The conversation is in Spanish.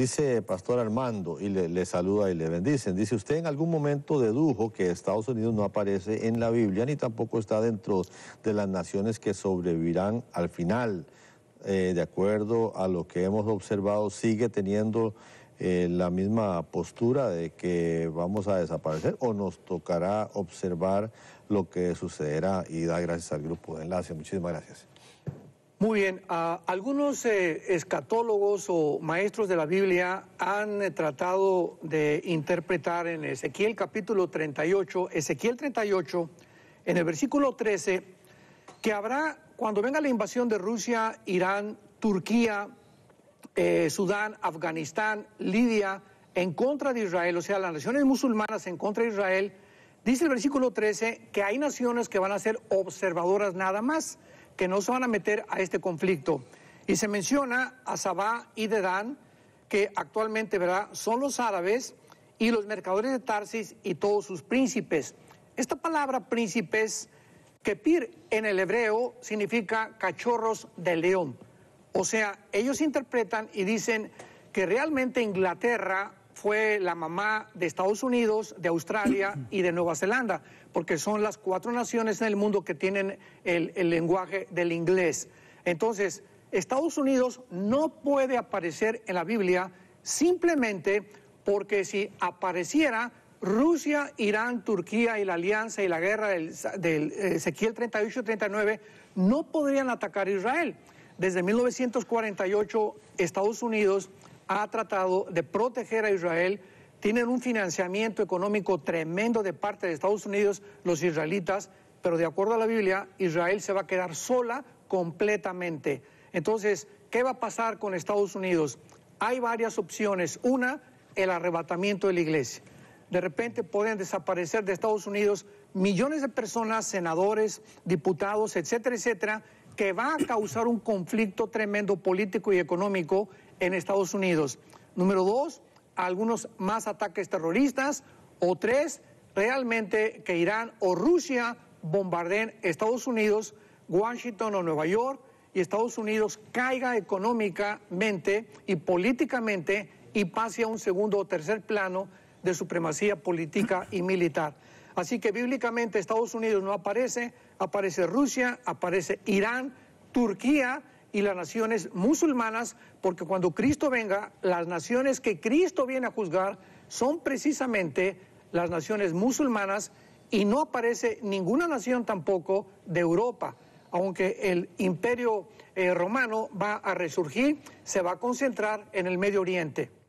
Dice Pastor Armando, y le, saluda y le bendicen, dice, ¿usted en algún momento dedujo que Estados Unidos no aparece en la Biblia ni tampoco está dentro de las naciones que sobrevivirán al final? Eh, de acuerdo a lo que hemos observado, sigue teniendo eh, la misma postura de que vamos a desaparecer o nos tocará observar lo que sucederá y da gracias al grupo de enlace. Muchísimas gracias. Muy bien, ah, algunos eh, escatólogos o maestros de la Biblia han eh, tratado de interpretar en Ezequiel capítulo 38, Ezequiel 38, en el versículo 13, que habrá, cuando venga la invasión de Rusia, Irán, Turquía, eh, Sudán, Afganistán, Libia, en contra de Israel, o sea, las naciones musulmanas en contra de Israel, dice el versículo 13 que hay naciones que van a ser observadoras nada más que no se van a meter a este conflicto. Y se menciona a Sabá y Dedán, que actualmente ¿verdad? son los árabes y los mercadores de Tarsis y todos sus príncipes. Esta palabra príncipes, kepir en el hebreo significa cachorros de león. O sea, ellos interpretan y dicen que realmente Inglaterra fue la mamá de Estados Unidos, de Australia y de Nueva Zelanda, porque son las cuatro naciones en el mundo que tienen el, lenguaje del inglés. Entonces, Estados Unidos no puede aparecer en la Biblia simplemente porque si apareciera, Rusia, Irán, Turquía y la alianza y la guerra del, eh, Ezequiel 38-39 no podrían atacar a Israel. Desde 1948, Estados Unidos ha tratado de proteger a Israel. Tienen un financiamiento económico tremendo de parte de Estados Unidos, los israelitas, pero de acuerdo a la Biblia, Israel se va a quedar sola completamente. Entonces, ¿qué va a pasar con Estados Unidos? Hay varias opciones. Una, el arrebatamiento de la iglesia. De repente pueden desaparecer de Estados Unidos millones de personas, senadores, diputados, etcétera, etcétera, que va a causar un conflicto tremendo político y económico en Estados Unidos. Número dos, algunos más ataques terroristas. O tres, realmente que Irán o Rusia bombardeen Estados Unidos, Washington o Nueva York y Estados Unidos caiga económicamente y políticamente y pase a un segundo o tercer plano de supremacía política y militar. Así que bíblicamente Estados Unidos no aparece, aparece Rusia, aparece Irán, Turquía y las naciones musulmanas, porque cuando Cristo venga, las naciones que Cristo viene a juzgar son precisamente las naciones musulmanas y no aparece ninguna nación tampoco de Europa, aunque el imperio eh, romano va a resurgir, se va a concentrar en el Medio Oriente.